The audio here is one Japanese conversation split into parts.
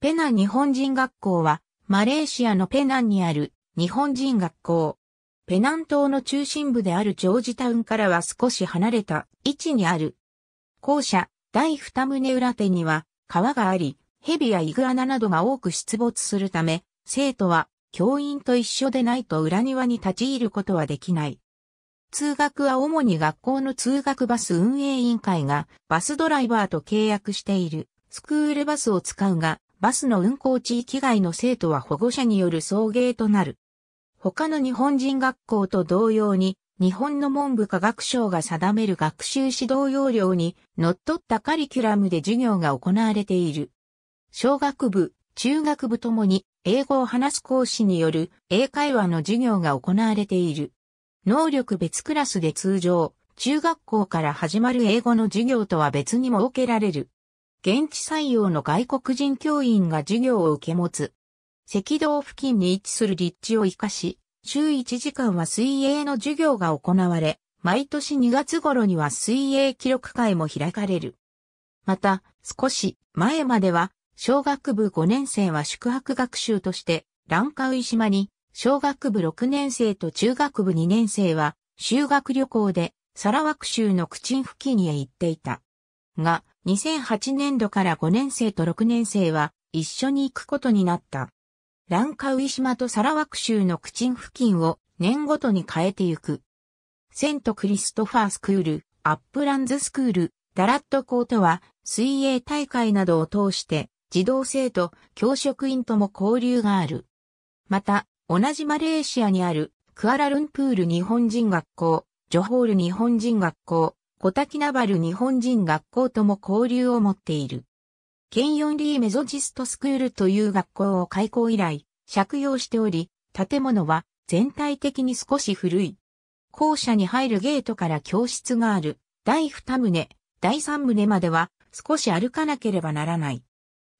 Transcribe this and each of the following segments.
ペナン日本人学校は、マレーシアのペナンにある日本人学校。ペナン島の中心部であるジョージタウンからは少し離れた位置にある。校舎、第二棟裏手には川があり、蛇やイグアナなどが多く出没するため、生徒は教員と一緒でないと裏庭に立ち入ることはできない。通学は主に学校の通学バス運営委員会がバスドライバーと契約しているスクールバスを使うが、バスの運行地域外の生徒は保護者による送迎となる。他の日本人学校と同様に、日本の文部科学省が定める学習指導要領に則っったカリキュラムで授業が行われている。小学部、中学部ともに英語を話す講師による英会話の授業が行われている。能力別クラスで通常、中学校から始まる英語の授業とは別にも設けられる。現地採用の外国人教員が授業を受け持つ。赤道付近に位置する立地を活かし、週1時間は水泳の授業が行われ、毎年2月頃には水泳記録会も開かれる。また、少し前までは、小学部5年生は宿泊学習として、ランカウイ島に、小学部6年生と中学部2年生は、修学旅行で、サラワク州の口付近へ行っていた。が、2008年度から5年生と6年生は一緒に行くことになった。ランカウイ島とサラワク州の口付近を年ごとに変えてゆく。セントクリストファースクール、アップランズスクール、ダラット校とは水泳大会などを通して児童生徒、教職員とも交流がある。また、同じマレーシアにあるクアラルンプール日本人学校、ジョホール日本人学校、小滝ナバル日本人学校とも交流を持っている。ケンヨンリーメゾジストスクールという学校を開校以来、借用しており、建物は全体的に少し古い。校舎に入るゲートから教室がある、第二棟、第三棟までは少し歩かなければならない。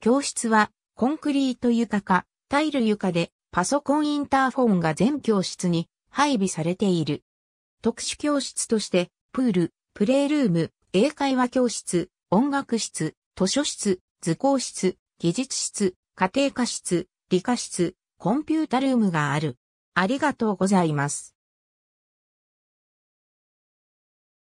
教室はコンクリート床か、タイル床でパソコンインターフォンが全教室に配備されている。特殊教室として、プール、プレイルーム、英会話教室、音楽室、図書室、図工室、技術室、家庭科室、理科室、コンピュータルームがある。ありがとうございます。